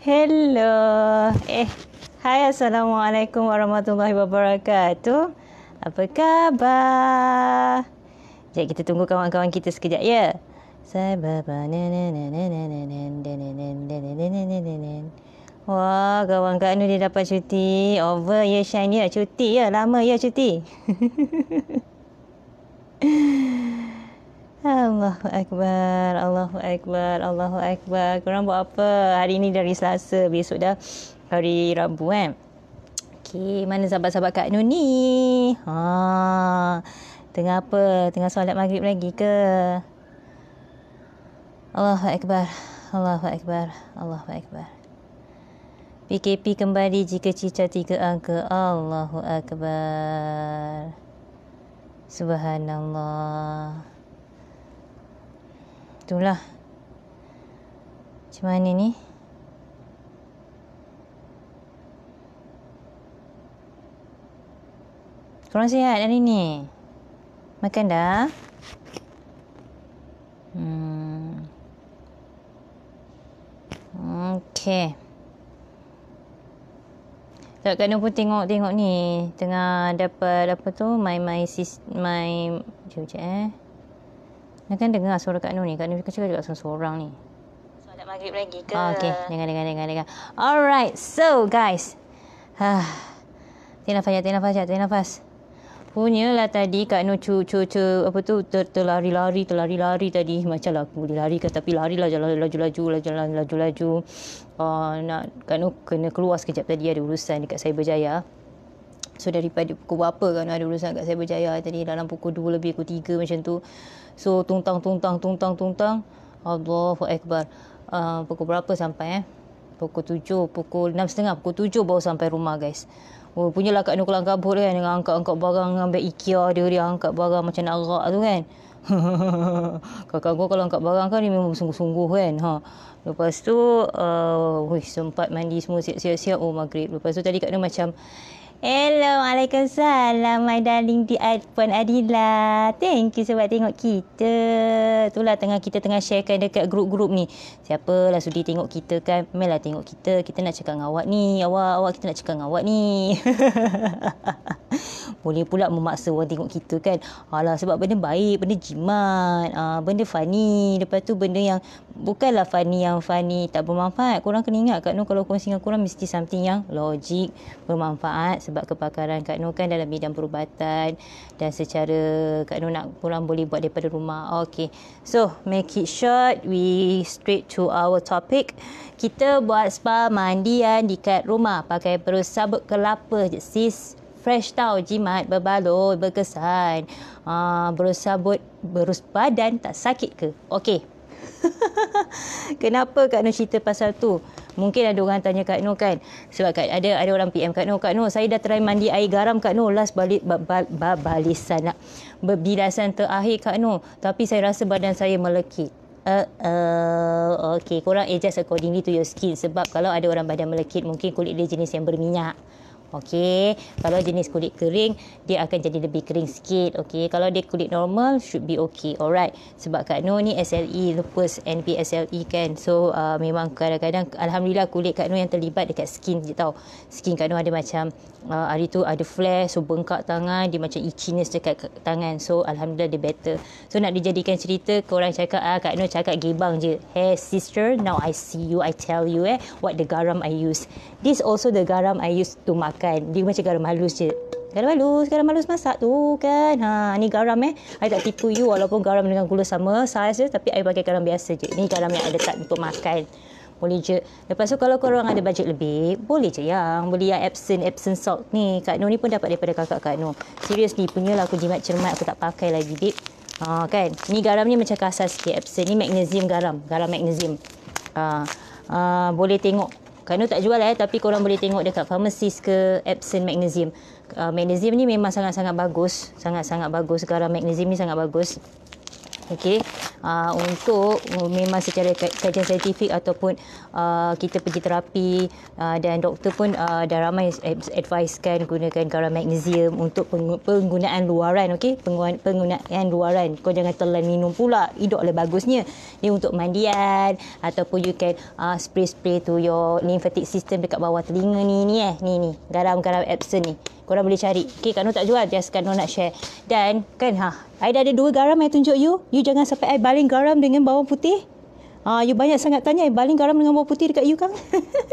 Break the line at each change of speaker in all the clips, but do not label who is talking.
Hello. Eh, hai Assalamualaikum warahmatullahi wabarakatuh. Apa khabar? Jadi kita tunggu kawan-kawan kita sekejap ya. Wah, kawan kawan Nu dia dapat cuti. Over ya, Shine ya. Cuti ya. Lama ya cuti. Allahu Akbar, Allahu Akbar, Allahu Akbar. Korang buat apa? Hari ini dari Selasa, besok dah hari Rabu kan? Eh? Okay, mana sahabat-sahabat Kak Nun ni? Ha, tengah apa? Tengah solat maghrib lagi ke? Allahu Akbar, Allahu Akbar, Allahu Akbar. PKP kembali jika cicat tiga angka. Allahu Akbar. Subhanallah itulah macam mana ni korang sihat hari ni makan dah Hmm. Okay. Tak kena pun tengok-tengok ni. Tengah dapat apa tu. My, my, sis, my. Sekejap, sekejap eh. Dia kan dengar suara Kak Nur ni. Kak Nur cakap juga seorang-seorang ni. Solat maghrib lagi ke? Oh, ah, okay. Dengar, dengar, dengar, dengar. Alright. So, guys. Ha. Ah. Tengah nafas, tengah nafas, tengah nafas. Punyalah tadi Kak Nur cu, cu, cu, apa tu, ter, terlari-lari, terlari-lari tadi. Macam lah aku boleh lari ke, tapi lari lah jalan laju-laju, jalan laju-laju. Uh, nak, Kak Nur kena keluar sekejap tadi, ada urusan dekat Cyberjaya. Jaya. So daripada pukul berapa kan ada urusan kat berjaya tadi dalam pukul 2 lebih pukul 3 macam tu. So tuntang tuntang tuntang tuntang. Allahu akbar. Uh, pukul berapa sampai eh? Pukul 7, pukul 6.30, pukul 7 baru sampai rumah guys. Oh, punyalah kat Nukulang Kabut kan dengan angkat-angkat barang ambil IKEA dia dia angkat barang macam nak rak tu kan. Kakak gua kalau angkat barang kan dia memang sungguh-sungguh kan. Ha. Lepas tu uh, ah, wuih, sempat mandi semua siap-siap oh maghrib. Lepas tu tadi kat dia macam Hello, Waalaikumsalam my darling di Puan Adila. Thank you sebab tengok kita. Itulah tengah kita tengah sharekan dekat grup-grup ni. Siapalah sudi tengok kita kan? Mela tengok kita. Kita nak cakap dengan awak ni. Awak, awak kita nak cakap dengan awak ni. Boleh pula memaksa orang tengok kita kan. Alah sebab benda baik, benda jimat, uh, benda funny. Lepas tu benda yang bukanlah funny yang funny tak bermanfaat. Kau Korang kena ingat Kak Nur kalau kau dengan kau mesti something yang logik, bermanfaat sebab kebakaran, Kak Noor kan dalam bidang perubatan dan secara Kak Noor nak pulang boleh buat daripada rumah. Okay. So, make it short. We straight to our topic. Kita buat spa mandian kat rumah pakai perut sabut kelapa je sis. Fresh tau jimat berbaloi berkesan. Ah, berus sabut berus badan tak sakit ke? Okey, Kenapa Kak Noor cerita pasal tu? Mungkin ada orang tanya Kak Noor kan. Sebab Kak, ada ada orang PM Kak Noor. Kak Noor, saya dah try mandi air garam Kak Noor. Last balik balisan lah. Berbilasan terakhir Kak Noor. Tapi saya rasa badan saya melekit. Uh, uh, okay, korang adjust accordingly to your skin. Sebab kalau ada orang badan melekit, mungkin kulit dia jenis yang berminyak. Okey, kalau jenis kulit kering, dia akan jadi lebih kering sikit. Okey, kalau dia kulit normal, should be okay. Alright, sebab Kak Noor ni SLE, lupus, NPSLE kan. So, uh, memang kadang-kadang, Alhamdulillah kulit Kak Noor yang terlibat dekat skin je tau. Skin Kak Noor ada macam, uh, hari tu ada flare, so bengkak tangan, dia macam itchiness dekat tangan. So, Alhamdulillah dia better. So, nak dijadikan cerita, orang cakap, ah, Kak Noor cakap gebang je. Hey sister, now I see you, I tell you eh, what the garam I use. This also the garam I use to mark makan. Dia macam garam halus je. Garam halus, garam halus masak tu kan. Ha, ni garam eh. I tak tipu you walaupun garam dengan gula sama saiz je. Tapi I pakai garam biasa je. Ni garam yang ada tak untuk makan. Boleh je. Lepas tu kalau korang ada bajet lebih, boleh je yang. Boleh yang Epsom, Epsom salt ni. Kak Noor ni pun dapat daripada kakak Kak Noor. Serius ni punya lah aku jimat cermat. Aku tak pakai lagi, babe. Ha, kan? Ni garam ni macam kasar sikit Epsom. Ni magnesium garam. Garam magnesium. Ha, ha, boleh tengok Kanu tak jual eh tapi korang boleh tengok dekat pharmacies ke Epson Magnesium. Uh, magnesium ni memang sangat-sangat bagus, sangat-sangat bagus Sekarang magnesium ni sangat bagus okey uh, untuk uh, memang secara kajian saintifik ataupun uh, kita pergi terapi uh, dan doktor pun uh, dah ramai eh, advisekan gunakan garam magnesium untuk penggunaan luaran okey penggunaan, penggunaan luaran kau jangan telan minum pula hidup lebih bagusnya ni untuk mandian ataupun you can uh, spray spray to your lymphatic system dekat bawah telinga ni ni eh ni ni garam-garam Epsom ni korang boleh cari. Okay, Kak Noor tak jual, just Kak Noor nak share. Dan kan ha, I dah ada dua garam I tunjuk you. You jangan sampai I baling garam dengan bawang putih. Ha, you banyak sangat tanya I baling garam dengan bawang putih dekat you kan?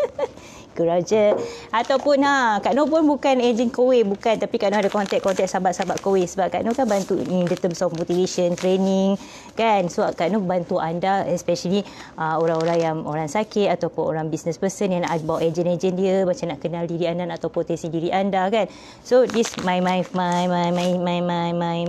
Kurang je. Ataupun ha, Kak Noor pun bukan agent kuih, bukan. Tapi Kak Noor ada kontak-kontak sahabat-sahabat kuih. Sebab Kak Noor kan bantu ni, the terms of motivation, training kan so akan bantu anda especially uh, orang-orang yang orang sakit ataupun orang business person yang nak bawa ejen-ejen dia macam nak kenal diri anda atau potensi diri anda kan so this my my my my my my my my,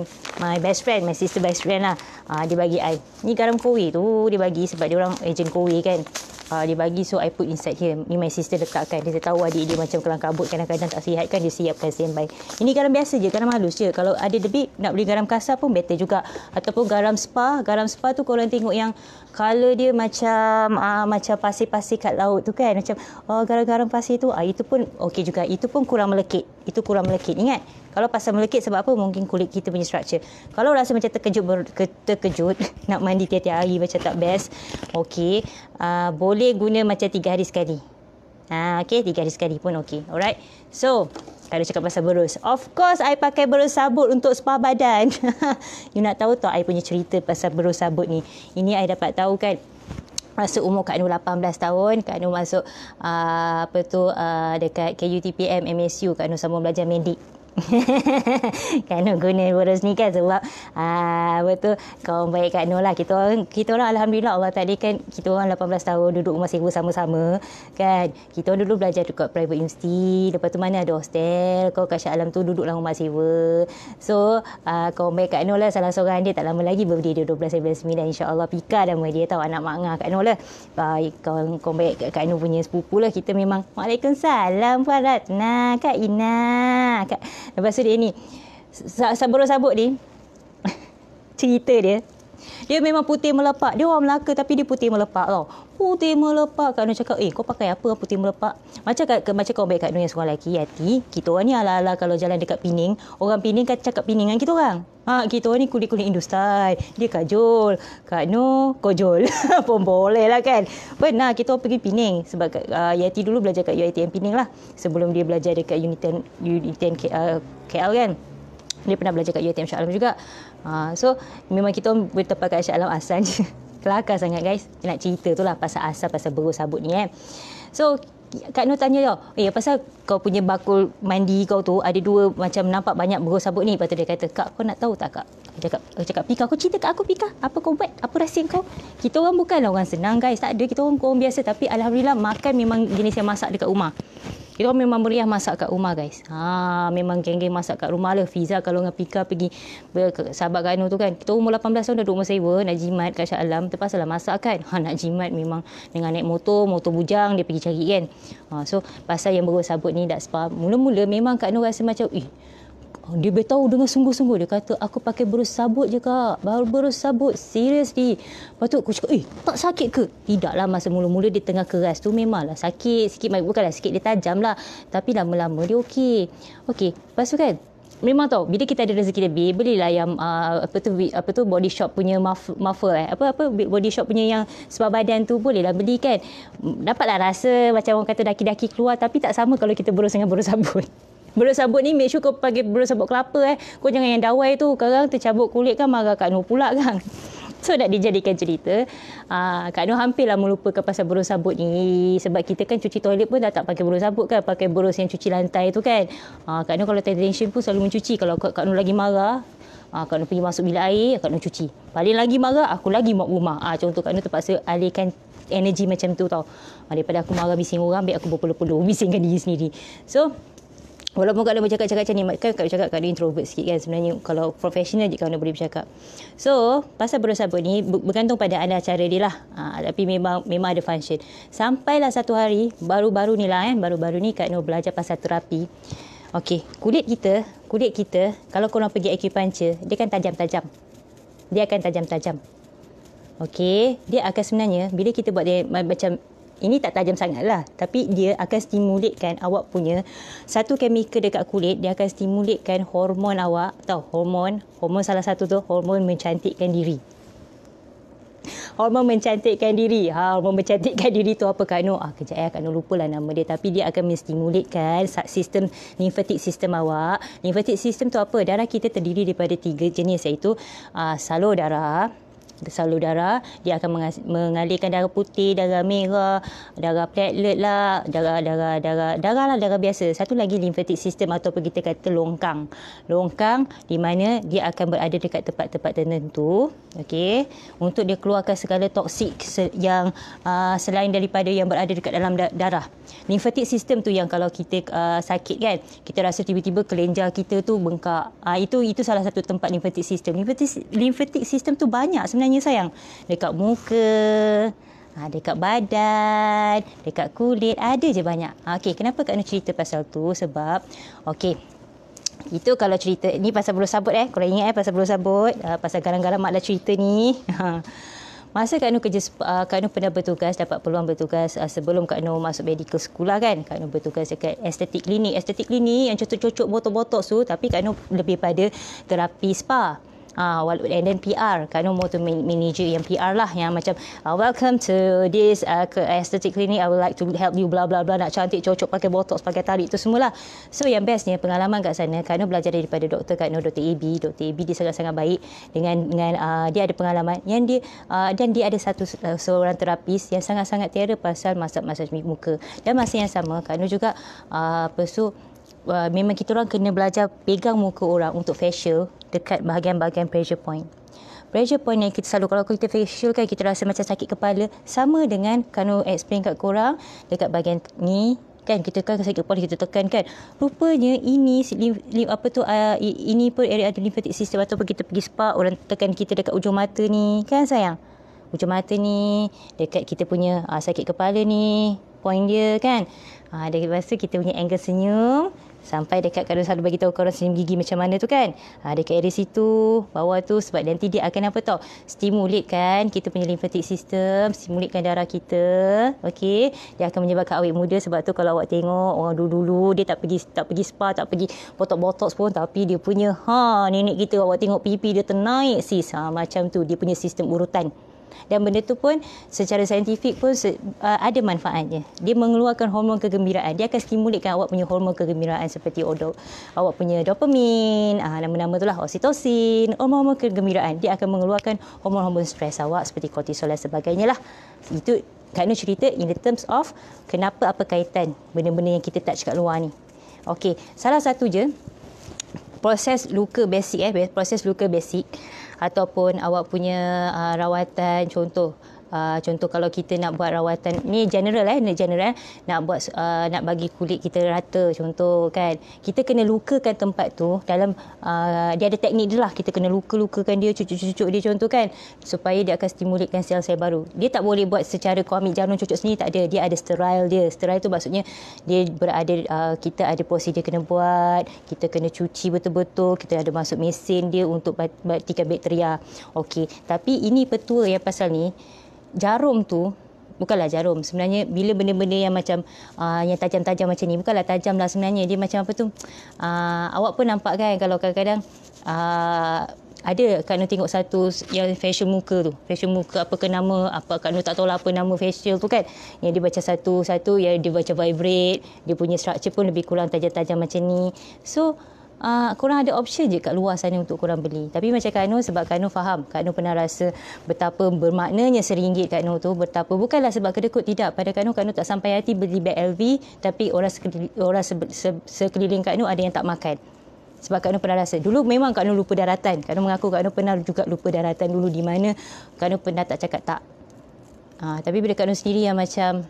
my best friend my sister best friend lah uh, dia bagi I ni garam kowe tu dia bagi sebab dia orang ejen kowe kan Uh, dia bagi so I put inside here ni my sister letakkan dia tahu adik dia macam kelang kabut kadang-kadang tak sihat kan dia siapkan standby ini garam biasa je garam halus je kalau ada debit nak beli garam kasar pun better juga ataupun garam spa Wah, garam sepatu kalau tengok yang kalau dia macam uh, macam pasir-pasir kat laut tu kan. Macam oh, garam-garam pasir tu, uh, itu pun okey juga. Itu pun kurang melekit. Itu kurang melekit, ingat? Kalau pasal melekit sebab apa? Mungkin kulit kita punya structure. Kalau rasa macam terkejut, ber, terkejut nak mandi tiap-tiap hari macam tak best, okey. Ah, boleh guna macam tiga hari sekali. Ha, okey, tiga hari sekali pun okey. Alright. So, kalau cakap pasal berus. Of course, I pakai berus sabut untuk spa badan. you nak tahu tak I punya cerita pasal berus sabut ni? Ini I dapat tahu kan. Masuk umur Kak Nu 18 tahun. Kak Nu masuk uh, apa tu, uh, dekat KUTPM MSU. Kak Nu sambung belajar medik. kan nak guna boros ni kan sebab ah betul kau baik kat Nur lah. Kita orang kita orang alhamdulillah Allah tadi kan kita orang 18 tahun duduk rumah sewa sama-sama kan. Kita orang dulu belajar dekat private university, lepas tu mana ada hostel, kau kat Syah Alam tu duduklah rumah sewa. So ah kau baik kat Nur lah salah seorang dia tak lama lagi birthday dia 12 September insya-Allah pika dan dia tahu anak mak ngah kat Nur lah. Baik kau kau baik kat Kak Nur punya sepupu lah kita memang Waalaikumsalam Farat. Nah Kak Ina. Kak Lepas tu dia ni, sabar-sabar ni, cerita dia dia memang putih melepak. Dia orang Melaka tapi dia putih melepak tau. Putih melepak. Kak Nur cakap, eh kau pakai apa putih melepak? Macam kat, ke, macam kau baik kat yang seorang lelaki. Hati, kita orang ni ala-ala kalau jalan dekat Pining. Orang Pining kan cakap Pining dengan kita orang. Ha, kita orang ni kulit-kulit industri. Dia Kak Jol. Kak Nur, kau Jol. Pun boleh lah kan. Nah, kita orang pergi Pining. Sebab uh, ah, Yati dulu belajar kat UITM Pining lah. Sebelum dia belajar dekat Uniten, Uniten KL, ah, KL kan dia pernah belajar kat UiTM sya'alam juga. Ha, so memang kita bertepat kat sya'alam asal je. Kelakar sangat guys. Nak cerita tu lah pasal asal, pasal berus sabut ni eh. So Kak Nur tanya tau, eh pasal kau punya bakul mandi kau tu ada dua macam nampak banyak berus sabut ni. Lepas tu dia kata, Kak kau nak tahu tak Kak? Aku cakap, aku cakap Pika, kau cerita kat aku Pika. Apa kau buat? Apa rahsia kau? Kita orang bukanlah orang senang guys. Tak ada, kita orang, orang biasa. Tapi Alhamdulillah makan memang jenis yang masak dekat rumah. Kita memang meriah masak kat rumah guys. Ha, memang geng-geng masak kat rumah lah. Fiza kalau dengan Pika pergi ke sahabat Gano tu kan. Kita umur 18 tahun dah duduk rumah sewa. Nak jimat kat Syah Alam. Terpaksa lah masak kan. Ha, nak jimat memang dengan naik motor. Motor bujang dia pergi cari kan. Ha, so pasal yang baru sabut ni dah sebab. Mula-mula memang Kak Nur rasa macam. Eh, Oh, dia beritahu dengan sungguh-sungguh. Dia kata, aku pakai berus sabut je, Kak. Baru berus sabut. Serius, Di. Lepas tu aku cakap, eh, tak sakit ke? Tidaklah. Masa mula-mula dia tengah keras tu memanglah sakit. Sikit, bukanlah sikit. Dia tajam lah. Tapi lama-lama dia okey. Okey. Lepas tu kan, Memang tahu. bila kita ada rezeki lebih, belilah yang uh, apa tu apa tu body shop punya muff, muffler eh. Apa apa body shop punya yang sebab badan tu bolehlah beli kan. Dapatlah rasa macam orang kata daki-daki keluar tapi tak sama kalau kita berus dengan berus sabut. Bulu sabut ni, make sure kau panggil belum sabut kelapa eh. Kau jangan yang dawai tu. Sekarang tercabut kulit kan marah Kak Noor pula kan. So nak dijadikan cerita aa, ah, Kak Noor hampirlah melupakan pasal bulu sabut ni Sebab kita kan cuci toilet pun dah tak pakai bulu sabut kan Pakai bulu yang cuci lantai tu kan aa, ah, Kak Noor kalau tension pun selalu mencuci Kalau Kak, Kak Noor lagi marah aa, ah, Kak Noor pergi masuk bilik air Kak Noor cuci Paling lagi marah aku lagi mop rumah aa, Contoh Kak Noor terpaksa alihkan energi macam tu tau aa, Daripada aku marah bising orang Biar aku berpeluh puluh bisingkan diri sendiri So Walaupun kalau bercakap-cakap macam ni, kan kalau cakap kalau introvert sikit kan sebenarnya kalau profesional je kalau dia boleh bercakap. So, pasal berusaha ni bergantung pada anda cara dia lah. Ha, tapi memang memang ada function. Sampailah satu hari, baru-baru ni lah kan? baru-baru ni Kak Nur belajar pasal terapi. Okey, kulit kita, kulit kita kalau korang pergi acupuncture, dia kan tajam-tajam. Dia akan tajam-tajam. Okey, dia akan sebenarnya bila kita buat dia macam ini tak tajam sangat lah. Tapi dia akan stimulatkan awak punya satu kimia dekat kulit. Dia akan stimulatkan hormon awak. Tahu hormon. Hormon salah satu tu hormon mencantikkan diri. Hormon mencantikkan diri. Ha, hormon mencantikkan diri tu apa Kak Noh? Ha, kejap ya Kak Noh lupalah nama dia. Tapi dia akan menstimulatkan sistem lymphatic system awak. Lymphatic system tu apa? Darah kita terdiri daripada tiga jenis iaitu uh, ah, salur darah salur darah dia akan mengalirkan darah putih darah merah darah platelet lah darah darah darah darah lah darah biasa satu lagi lymphatic system ataupun kita kata longkang longkang di mana dia akan berada dekat tempat-tempat tertentu okey untuk dia keluarkan segala toksik yang uh, selain daripada yang berada dekat dalam darah lymphatic system tu yang kalau kita uh, sakit kan kita rasa tiba-tiba kelenjar kita tu bengkak uh, itu itu salah satu tempat lymphatic system lymphatic, lymphatic system tu banyak sebenarnya sebenarnya sayang? Dekat muka, ha, dekat badan, dekat kulit, ada je banyak. Ha, okey, kenapa Kak Nur cerita pasal tu? Sebab, okay, itu kalau cerita ni pasal belum sabut eh. Korang ingat eh pasal belum sabut. Uh, pasal garang-garang maklah cerita ni. Masa Kak Nur kerja, uh, Kak Nur pernah bertugas, dapat peluang bertugas uh, sebelum Kak Nur masuk medical school lah kan. Kak Nur bertugas dekat estetik klinik. Estetik klinik yang cocok-cocok botok-botok tu tapi Kak Nur lebih pada terapi spa uh, and then PR kan nombor tu manager yang PR lah yang macam uh, welcome to this uh, aesthetic clinic I would like to help you bla bla bla nak cantik cocok pakai botox pakai tarik tu semualah so yang bestnya pengalaman kat sana kan belajar daripada doktor kat Dr. AB Dr. AB dia sangat-sangat baik dengan dengan uh, dia ada pengalaman yang dia uh, dan dia ada satu uh, seorang terapis yang sangat-sangat terer pasal masak-masak muka dan masa yang sama kan juga uh, apa Uh, memang kita orang kena belajar pegang muka orang untuk facial dekat bahagian-bahagian pressure point. Pressure point yang kita selalu kalau kita facial kan kita rasa macam sakit kepala sama dengan kanu explain kat korang dekat bahagian ni kan kita kan sakit kepala kita tekan kan rupanya ini lim, lim, apa tu uh, ini pun area lymphatic system atau kita pergi spa orang tekan kita dekat ujung mata ni kan sayang ujung mata ni dekat kita punya uh, sakit kepala ni point dia kan ha, uh, dari masa kita punya angle senyum sampai dekat kadang selalu bagi tahu korang senyum gigi macam mana tu kan ha, dekat area situ bawah tu sebab nanti dia akan apa tau stimulate kan kita punya lymphatic system stimulatekan darah kita okey dia akan menyebabkan awet muda sebab tu kalau awak tengok orang dulu-dulu dia tak pergi tak pergi spa tak pergi botok botok pun tapi dia punya ha nenek kita awak tengok pipi dia ternaik sis ha, macam tu dia punya sistem urutan dan benda tu pun secara saintifik pun uh, ada manfaatnya. Dia mengeluarkan hormon kegembiraan. Dia akan stimulikan awak punya hormon kegembiraan seperti odo, awak punya dopamin, uh, nama-nama itulah oksitosin, hormon-hormon kegembiraan. Dia akan mengeluarkan hormon-hormon stres awak seperti kortisol dan sebagainya lah. Itu Kak Nur cerita in the terms of kenapa apa kaitan benda-benda yang kita touch kat luar ni. Okey, salah satu je proses luka basic eh proses luka basic ataupun awak punya uh, rawatan contoh uh, contoh kalau kita nak buat rawatan ni general lah, eh general eh, nak buat uh, nak bagi kulit kita rata contoh kan kita kena lukakan tempat tu dalam uh, dia ada teknik dia lah kita kena luka-lukakan dia cucuk-cucuk dia contoh kan supaya dia akan stimulikan sel-sel baru dia tak boleh buat secara kau jangan cucuk sini tak ada dia ada sterile dia sterile tu maksudnya dia berada uh, kita ada prosedur kena buat kita kena cuci betul-betul kita ada masuk mesin dia untuk batikan bakteria okay. tapi ini petua yang pasal ni jarum tu bukanlah jarum sebenarnya bila benda-benda yang macam uh, yang tajam-tajam macam ni bukanlah tajam lah sebenarnya dia macam apa tu uh, awak pun nampak kan kalau kadang-kadang uh, ada kanu tengok satu yang facial muka tu facial muka apa ke nama apa kanu tak tahu lah apa nama facial tu kan yang dia baca satu-satu yang dia baca vibrate dia punya structure pun lebih kurang tajam-tajam macam ni so uh, korang ada option je kat luar sana untuk korang beli. Tapi macam Kak Anur, sebab Kak Anur faham, Kak Anur pernah rasa betapa bermaknanya seringgit Kak Anur tu, betapa bukanlah sebab kedekut, tidak. Pada Kak Anur, Kak Anur tak sampai hati beli beg LV, tapi orang, sekeliling, orang se, se, sekeliling Kak Anur ada yang tak makan. Sebab Kak Anu pernah rasa. Dulu memang Kak Anu lupa daratan. Kak Anu mengaku Kak Anu pernah juga lupa daratan dulu di mana. Kak Anu pernah tak cakap tak. Ha, tapi bila Kak Anu sendiri yang macam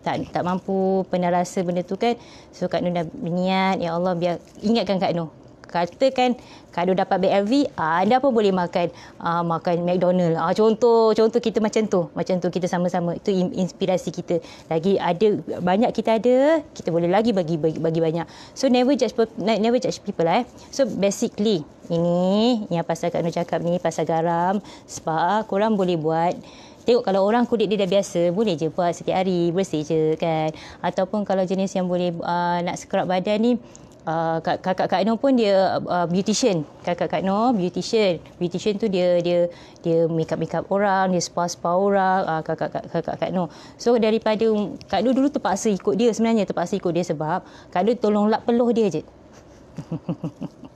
tak tak mampu pernah rasa benda tu kan so Kak Noor dah berniat ya Allah biar ingatkan Kak Noor katakan kalau dapat BLV ah, anda pun boleh makan uh, makan McDonald uh, contoh contoh kita macam tu macam tu kita sama-sama itu inspirasi kita lagi ada banyak kita ada kita boleh lagi bagi bagi, bagi banyak so never judge never judge people lah eh so basically ini yang pasal Kak Nur cakap ni pasal garam spa, kurang boleh buat Tengok kalau orang kulit dia dah biasa, boleh je buat setiap hari, bersih je kan. Ataupun kalau jenis yang boleh uh, nak scrub badan ni, Uh, kakak Kak Noh pun dia uh, beautician. Kakak Kak Noh beautician. Beautician tu dia dia dia makeup up make up orang, dia spa spa orang. Uh, kakak Kakak Kak Noh. So daripada um, Kak Noh dulu terpaksa ikut dia sebenarnya terpaksa ikut dia sebab Kak Noh tolong lap peluh dia je.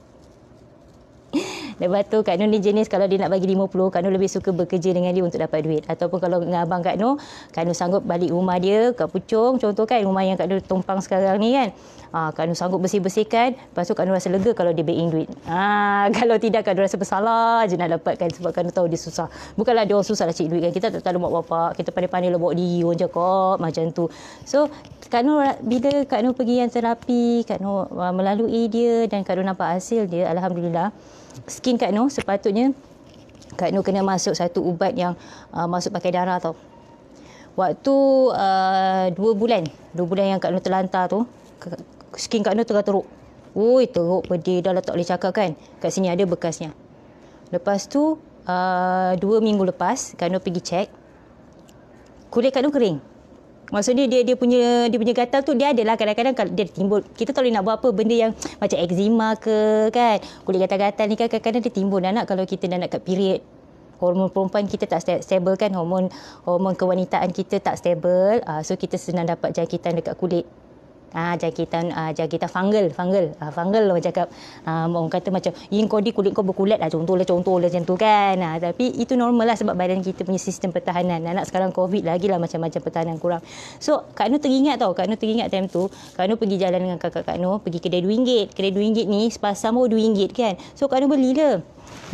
Lepas tu Kak Nu ni jenis kalau dia nak bagi 50, Kak Nu lebih suka bekerja dengan dia untuk dapat duit. Ataupun kalau dengan abang Kak Nu, Kak Nu sanggup balik rumah dia ke Pucung. Contoh kan rumah yang Kak Nu tumpang sekarang ni kan. Ha, Kak Nu sanggup bersih-bersihkan. Lepas tu Kak Nu rasa lega kalau dia bagi duit. Ha, kalau tidak Kak Nu rasa bersalah je nak dapatkan sebab Kak Nu tahu dia susah. Bukanlah dia orang susah lah cik duit kan. Kita tak tahu apa? bapak. Kita pandai-pandai lah bawa diri orang cakap macam tu. So Kak Nu, bila Kak Nu pergi yang terapi, Kak Nu melalui dia dan Kak Nu nampak hasil dia, Alhamdulillah skin Kak Noh sepatutnya Kak Noh kena masuk satu ubat yang uh, masuk pakai darah tau. Waktu uh, dua bulan, dua bulan yang Kak Noh terlantar tu, skin Kak Noh terlalu teruk. Ui, teruk, pedih, dah lah tak boleh cakap kan. Kat sini ada bekasnya. Lepas tu, uh, dua minggu lepas, Kak Noh pergi check, Kulit Kak Noh kering. Maksudnya dia dia punya dia punya gatal tu dia adalah kadang-kadang kalau dia timbul kita tak boleh nak buat apa benda yang macam eczema ke kan kulit gatal-gatal ni kan kadang-kadang dia timbul anak kalau kita dah nak kat period hormon perempuan kita tak stable kan hormon hormon kewanitaan kita tak stable ah, so kita senang dapat jangkitan dekat kulit Ah jakitan ah jakitan fungal, fungal. Ah fungal orang cakap. Ah orang kata macam yin kodi kulit kau berkulat lah contohlah contohlah macam tu kan. Ah tapi itu normal lah sebab badan kita punya sistem pertahanan. Anak sekarang COVID lagi lah macam-macam pertahanan kurang. So Kak Nu teringat tau, Kak Nu teringat time tu, Kak Nu pergi jalan dengan kakak Kak Nu, pergi kedai RM2. Kedai RM2 ni sepasang mau RM2 kan. So Kak Nu belilah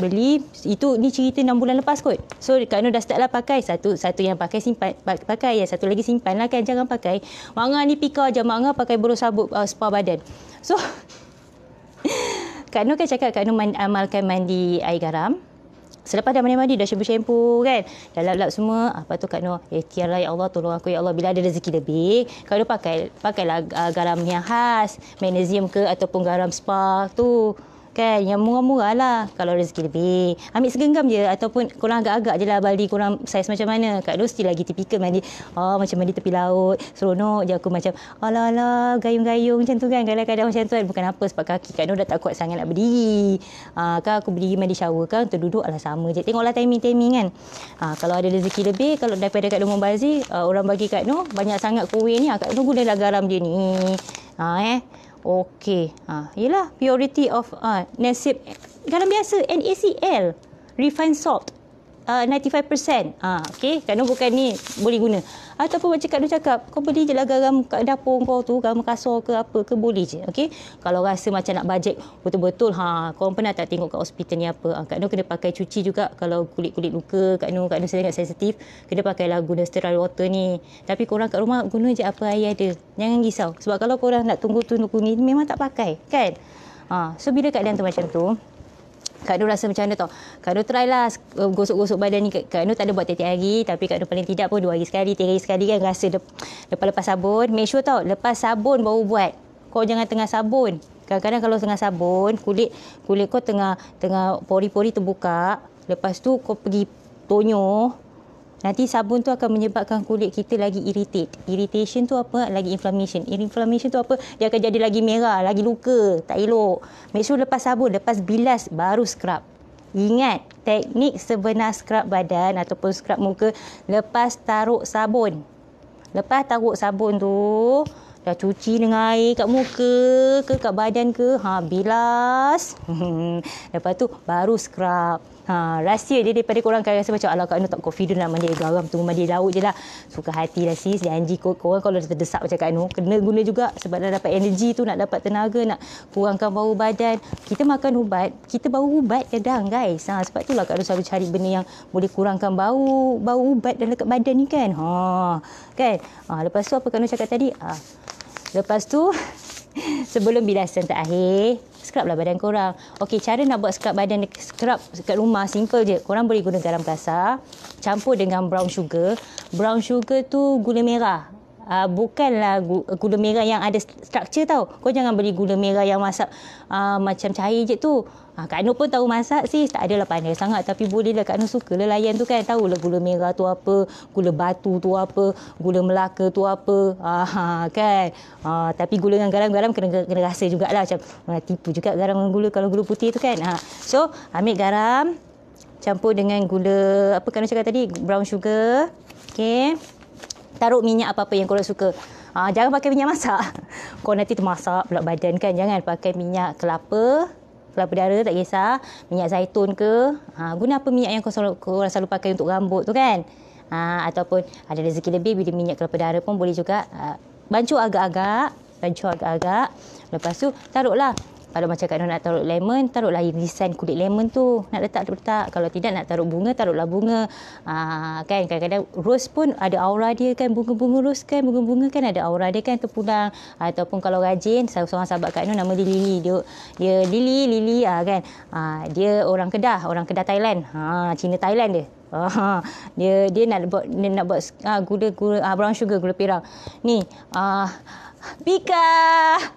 beli itu ni cerita enam bulan lepas kot so Kak Noor dah start lah pakai satu satu yang pakai simpan pakai yang satu lagi simpan lah kan jangan pakai Mak Ngah ni pika je Mak Ngah pakai burung sabuk uh, spa badan so Kak Noor kan cakap Kak Noor man, amalkan uh, mandi air garam Selepas dah mandi-mandi, dah syampu-syampu kan. Dah lap-lap semua. Apa tu Kak Noor? Eh, ya, Tiara, ya Allah, tolong aku, ya Allah. Bila ada rezeki lebih, Kak Noor pakai, pakailah uh, garam yang khas. Magnesium ke ataupun garam spa tu. Kan, yang murah-murah lah kalau rezeki lebih. Ambil segenggam je ataupun kurang agak-agak je lah Bali kurang saiz macam mana. Kak Nur still lagi tipikal mandi. Oh, macam mandi tepi laut. Seronok je aku macam, alah alah, gayung-gayung macam tu kan. Kadang-kadang macam tu kan. Bukan apa sebab kaki Kak Nur dah tak kuat sangat nak berdiri. Ha, kan aku berdiri mandi shower kan, duduk lah sama je. Tengoklah timing-timing kan. Ha, kalau ada rezeki lebih, kalau daripada Kak Nur Bazi, uh, orang bagi Kak Nur, banyak sangat kuih ni. Kak Nur gunalah garam dia ni. Ha, eh. Okey. Ha, yelah, purity of uh, nasib. Garam biasa, NACL. Refined salt. Uh, 95%. Ha, Okey, kerana bukan ni boleh guna ataupun macam Kak Nur cakap, kau beli je lah garam kat dapur kau tu, garam kasur ke apa ke boleh je. Okay? Kalau rasa macam nak bajet betul-betul, ha, korang pernah tak tengok kat hospital ni apa. Ha, ah, Kak Nur kena pakai cuci juga kalau kulit-kulit luka. Kak Nur, Kak sangat sensitif, kena pakailah guna sterile water ni. Tapi korang kat rumah guna je apa air ada. Jangan risau. Sebab kalau korang nak tunggu-tunggu tu ni, memang tak pakai. Kan? Ha, so, bila keadaan tu macam tu, Kak Nur rasa macam mana tau. Kak Nur try lah uh, gosok-gosok badan ni. Kak Nur tak ada buat tiap hari. Tapi Kak Nur paling tidak pun dua hari sekali, tiga hari sekali kan rasa lepas-lepas sabun. Make sure tau, lepas sabun baru buat. Kau jangan tengah sabun. Kadang-kadang kalau tengah sabun, kulit kulit kau tengah tengah pori-pori terbuka. Lepas tu kau pergi tonyo, Nanti sabun tu akan menyebabkan kulit kita lagi irritate. Irritation tu apa? Lagi inflammation. Inflammation tu apa? Dia akan jadi lagi merah, lagi luka, tak elok. Make sure lepas sabun, lepas bilas baru scrub. Ingat, teknik sebenar scrub badan ataupun scrub muka lepas taruh sabun. Lepas taruh sabun tu, dah cuci dengan air kat muka ke kat badan ke, ha bilas. lepas tu baru scrub ha, rahsia dia daripada korang kan rasa macam Alah Kak tak confident nak lah, mandi air garam tunggu mandi laut je lah suka hati lah sis janji korang kalau terdesak macam Kak Anu kena guna juga sebab nak dapat energi tu nak dapat tenaga nak kurangkan bau badan kita makan ubat kita bau ubat kadang guys ha, sebab itulah Kak Anu selalu cari benda yang boleh kurangkan bau bau ubat dalam dekat badan ni kan ha, kan ha, lepas tu apa Kak Anu cakap tadi ha, lepas tu sebelum bilasan terakhir scrub lah badan korang. Okey, cara nak buat scrub badan scrub kat rumah simple je. Korang boleh guna garam kasar, campur dengan brown sugar. Brown sugar tu gula merah uh, bukanlah gula merah yang ada structure tau. Kau jangan beri gula merah yang masak uh, macam cair je tu. Uh, Kak Nur pun tahu masak sih, tak adalah pandai sangat. Tapi bolehlah Kak Nur suka lelayan tu kan. Tahu lah gula merah tu apa, gula batu tu apa, gula melaka tu apa. Uh, kan? Uh, tapi gula dengan garam-garam kena, kena rasa lah Macam uh, tipu juga garam dengan gula kalau gula putih tu kan. Uh, so, ambil garam. Campur dengan gula, apa kan cakap tadi, brown sugar. Okay taruh minyak apa-apa yang korang suka. Ha, jangan pakai minyak masak. Kau nanti termasak pula badan kan. Jangan pakai minyak kelapa. Kelapa dara tak kisah. Minyak zaitun ke. Ha, guna apa minyak yang kau selalu, korang selalu pakai untuk rambut tu kan. Ha, ataupun ada rezeki lebih bila minyak kelapa dara pun boleh juga. Ha, bancuh agak-agak. Bancuh agak-agak. Lepas tu taruhlah kalau macam Kak Noor nak taruh lemon, taruhlah irisan kulit lemon tu. Nak letak, letak. Kalau tidak nak taruh bunga, taruhlah bunga. Aa, ah, kan kadang-kadang rose pun ada aura dia kan. Bunga-bunga rose kan. Bunga-bunga kan ada aura dia kan terpulang. Ataupun kalau rajin, seorang sahabat Kak Noor nama dia Lily. Dia, dia Lily, Lily aa, ah, kan. Aa, ah, dia orang Kedah, orang Kedah Thailand. Ha, Cina Thailand dia. Ah, dia dia nak buat dia nak buat ah, gula gula ah, brown sugar gula perak. Ni ah, Pika!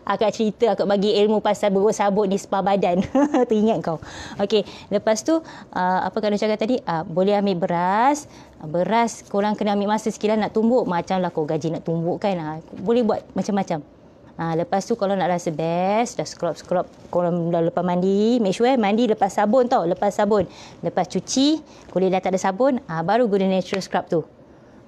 Aku cerita, aku bagi ilmu pasal bubur sabut ni spa badan. Teringat kau. Okey, lepas tu, uh, apa kau cakap tadi? Ah, boleh ambil beras. Ah, beras, korang kena ambil masa sekilas nak tumbuk. Macam lah kau gaji nak tumbuk kan. Ah, boleh buat macam-macam. Uh, lepas tu kalau nak rasa best, dah scrub-scrub, korang dah lepas mandi, make sure eh, mandi lepas sabun tau, lepas sabun. Lepas cuci, kulit dah tak ada sabun, uh, baru guna natural scrub tu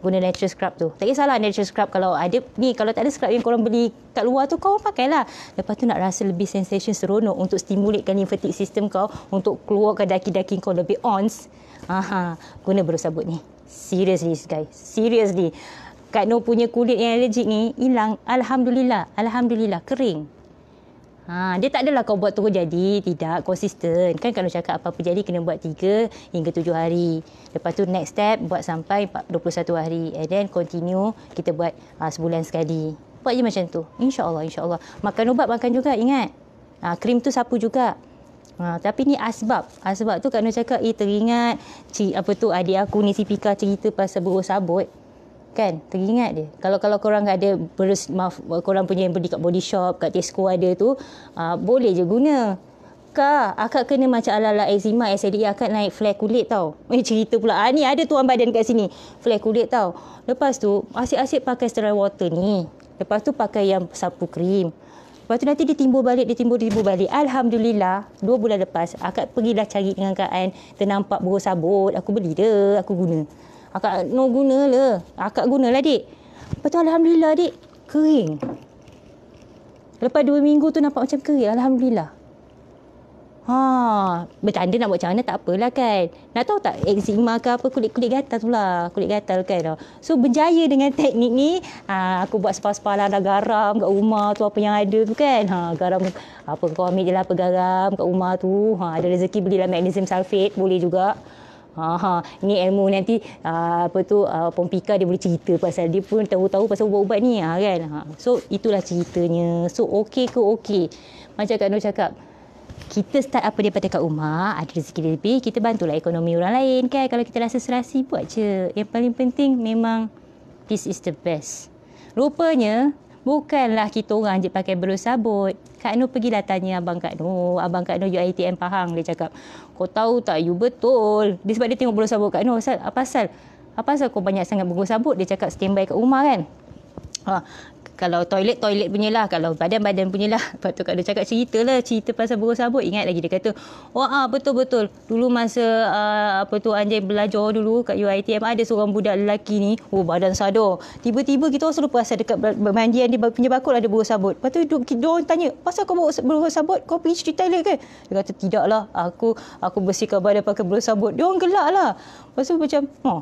guna natural scrub tu. Tak kisahlah natural scrub kalau ada ni kalau tak ada scrub yang korang beli kat luar tu kau pakailah. Lepas tu nak rasa lebih sensation seronok untuk stimulatekan lymphatic system kau untuk keluarkan daki-daki kau lebih ons. Aha, guna berus sabut ni. Seriously guys, seriously. Kak No punya kulit yang allergic ni hilang. Alhamdulillah, alhamdulillah kering. Ha, dia tak adalah kau buat terus jadi, tidak konsisten. Kan kalau cakap apa-apa jadi kena buat 3 hingga 7 hari. Lepas tu next step buat sampai 21 hari and then continue kita buat ha, sebulan sekali. Buat je macam tu. Insya-Allah insya-Allah. Makan ubat makan juga ingat. Ha, krim tu sapu juga. Ha, tapi ni asbab. Asbab tu Kalau cakap eh teringat cik apa tu adik aku ni si Pika cerita pasal buruk sabut kan teringat dia kalau kalau kau korang ada berus, maaf, kau orang punya yang beli kat body shop kat Tesco ada tu uh, boleh je guna Kak, akak kena macam ala-ala eczema, SLE, akak naik flek kulit tau. Eh, cerita pula. Ah, ni ada tuan badan kat sini. Flek kulit tau. Lepas tu, asyik-asyik pakai sterile water ni. Lepas tu, pakai yang sapu krim. Lepas tu, nanti dia timbul balik, dia timbul, dia timbul balik. Alhamdulillah, dua bulan lepas, akak pergilah cari dengan Kak An, ternampak buruh sabut. Aku beli dia, aku guna. Akak no guna lah. Akak guna lah, dik. Lepas tu, Alhamdulillah, dik. Kering. Lepas dua minggu tu nampak macam kering. Alhamdulillah. Ha, bertanda nak buat macam mana tak apalah kan. Nak tahu tak eczema ke apa kulit-kulit gatal tu lah. Kulit gatal kan. So berjaya dengan teknik ni. Ha, aku buat spa-spa lah ada garam kat rumah tu apa yang ada tu kan. Ha, garam apa kau ambil je lah apa garam kat rumah tu. Ha, ada rezeki belilah magnesium sulfate boleh juga. Ha ha ni ilmu nanti uh, apa tu uh, ah, Pompika dia boleh cerita pasal dia pun tahu-tahu pasal ubat-ubat ni ha kan. Ha. So itulah ceritanya. So okey ke okey. Macam Kak Nur cakap kita start apa daripada kat rumah, ada rezeki lebih, kita bantulah ekonomi orang lain kan. Kalau kita rasa serasi buat je. Yang paling penting memang this is the best. Rupanya Bukanlah kita orang je pakai berus sabut. Kak Nu pergilah tanya Abang Kak Nu. Abang Kak Nu UITM Pahang dia cakap. Kau tahu tak you betul. Dia sebab dia tengok berus sabut Kak Nu. Pasal, apa pasal? Apa pasal kau banyak sangat berus sabut? Dia cakap standby kat rumah kan? Ha kalau toilet toilet punya lah kalau badan badan punya lah lepas tu kak dia cakap cerita lah cerita pasal burung sabut ingat lagi dia kata wah ah, betul betul dulu masa uh, apa tu anjay belajar dulu kat UITM ada seorang budak lelaki ni oh badan sado tiba-tiba kita rasa lupa pasal dekat mandian dia punya bakul ada burung sabut lepas tu dia orang tanya pasal kau burung sabut kau pergi cuci toilet ke dia kata tidak lah, aku aku bersihkan badan pakai burung sabut dia orang gelak lah lepas tu macam oh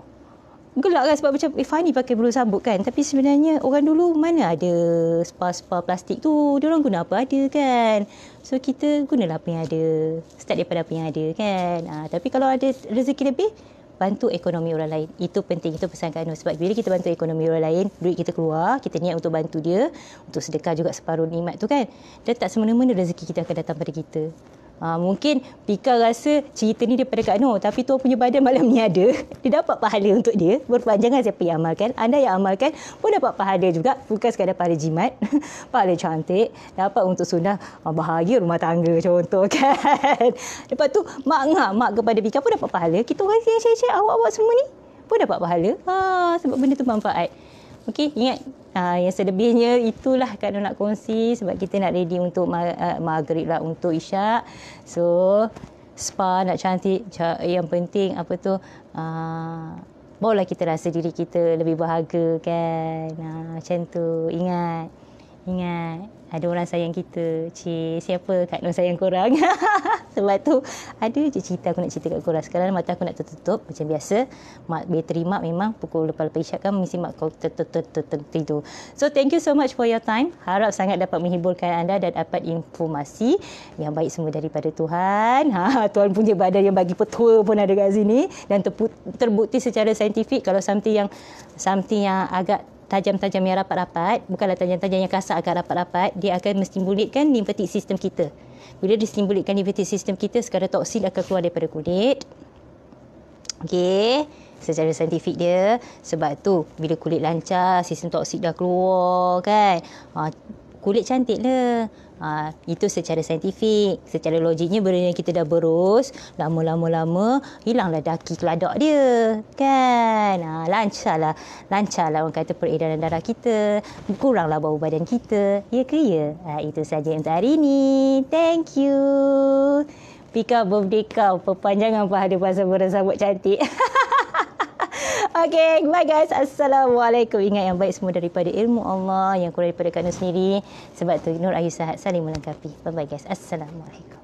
gelak kan sebab macam eh, Fani pakai bulu sambut kan tapi sebenarnya orang dulu mana ada spa-spa plastik tu dia orang guna apa ada kan so kita gunalah apa yang ada start daripada apa yang ada kan ha, tapi kalau ada rezeki lebih bantu ekonomi orang lain itu penting itu pesan kanu sebab bila kita bantu ekonomi orang lain duit kita keluar kita niat untuk bantu dia untuk sedekah juga separuh nikmat tu kan dia tak semena-mena rezeki kita akan datang pada kita Ha, mungkin Pika rasa cerita ni daripada Kak Noor tapi tuan punya badan malam ni ada. Dia dapat pahala untuk dia. Berpanjangan siapa yang amalkan. Anda yang amalkan pun dapat pahala juga. Bukan sekadar pahala jimat. pahala cantik. Dapat untuk sunnah ah, bahagia rumah tangga contoh kan. Lepas tu mak ngak mak kepada Pika pun dapat pahala. Kita orang siang-siang awak-awak semua ni pun dapat pahala. Ha, sebab benda tu manfaat. Okey, ingat Ah, yang selebihnya itulah Kak nak kongsi sebab kita nak ready untuk ma- uh, maghrib lah untuk isyak. So spa nak cantik yang penting apa tu uh, barulah kita rasa diri kita lebih berharga kan. Uh, macam tu ingat. Ingat ada orang sayang kita. Cik, siapa Kak Nur sayang korang? Sebab tu ada je cerita aku nak cerita kat korang. Sekarang mata aku nak tertutup macam biasa. Mak bateri mak memang pukul lepas-lepas isyak kan mesti mak kau itu. So thank you so much for your time. Harap sangat dapat menghiburkan anda dan dapat informasi yang baik semua daripada Tuhan. Ha, Tuhan punya badan yang bagi petua pun ada kat sini. Dan terbukti secara saintifik kalau something yang something yang agak tajam-tajam yang rapat-rapat, bukanlah tajam-tajam yang kasar agak rapat-rapat, dia akan menstimulitkan limfatik sistem kita. Bila disimbolikkan limfatik sistem kita, sekarang toksin akan keluar daripada kulit. Okey, secara saintifik dia. Sebab tu, bila kulit lancar, sistem toksik dah keluar kan. Ha, kulit cantik lah. Ha, itu secara saintifik, secara logiknya benda kita dah berus, lama-lama-lama hilanglah daki keladak dia. Kan? Ha, lancarlah, lancarlah orang kata peredaran darah kita, kuranglah bau badan kita. Ya ke ya? Ha, itu saja untuk hari ini. Thank you. Pika berdekau, perpanjangan pahala pasal berasa buat cantik. Okay, bye guys. Assalamualaikum. Ingat yang baik semua daripada ilmu Allah yang kurang daripada kamu sendiri. Sebab tu Nur Ayu Sahad saling melengkapi. Bye-bye guys. Assalamualaikum.